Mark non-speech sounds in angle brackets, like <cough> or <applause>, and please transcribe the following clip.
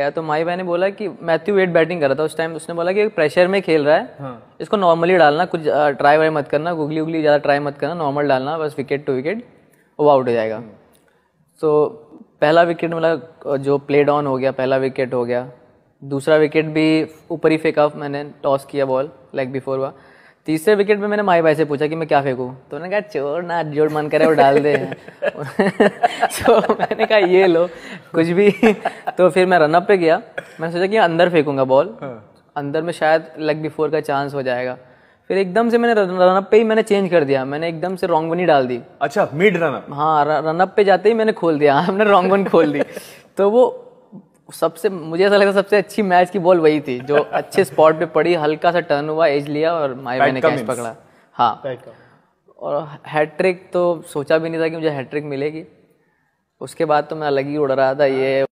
या तो माई भाई ने बोला कि मैथ्यू वेट बैटिंग कर रहा था उस टाइम उसने बोला कि प्रेशर में खेल रहा है हाँ। इसको नॉर्मली डालना कुछ ट्राई वाई मत करना गुगली उगली ज़्यादा ट्राई मत करना नॉर्मल डालना बस विकेट टू विकेट वो आउट हो जाएगा तो पहला विकेट मतलब जो प्ले डाउन हो गया पहला विकेट हो गया दूसरा विकेट भी ऊपर ही फेंका मैंने टॉस किया बॉल लाइक बिफोर हुआ तीसरे विकेट में मैंने माई भाई से पूछा कि मैं क्या फेंकूँ तो उन्होंने कहा चोर ना जो मन करे वो डाल दे तो <laughs> <laughs> मैंने कहा ये लो <laughs> कुछ भी <laughs> तो फिर मैं रनअप पे गया मैंने सोचा कि अंदर फेंकूंगा बॉल हाँ। अंदर में शायद बी बिफोर का चांस हो जाएगा फिर एकदम से मैंने रनअप पे ही मैंने चेंज कर दिया मैंने एकदम से रॉन्ग वन ही डाल दी अच्छा मिड रनअप हाँ रनअप पे जाते ही मैंने खोल दिया <laughs> हमने रॉन्ग वन खोल दी तो वो सबसे मुझे ऐसा लगता सबसे अच्छी मैच की बॉल वही थी जो अच्छे स्पॉट पे पड़ी हल्का सा टर्न हुआ एज लिया और मैंने कैच पकड़ा हाँ और हैट्रिक तो सोचा भी नहीं था कि मुझे हैट्रिक मिलेगी उसके बाद तो मैं अलग ही उड़ रहा था ये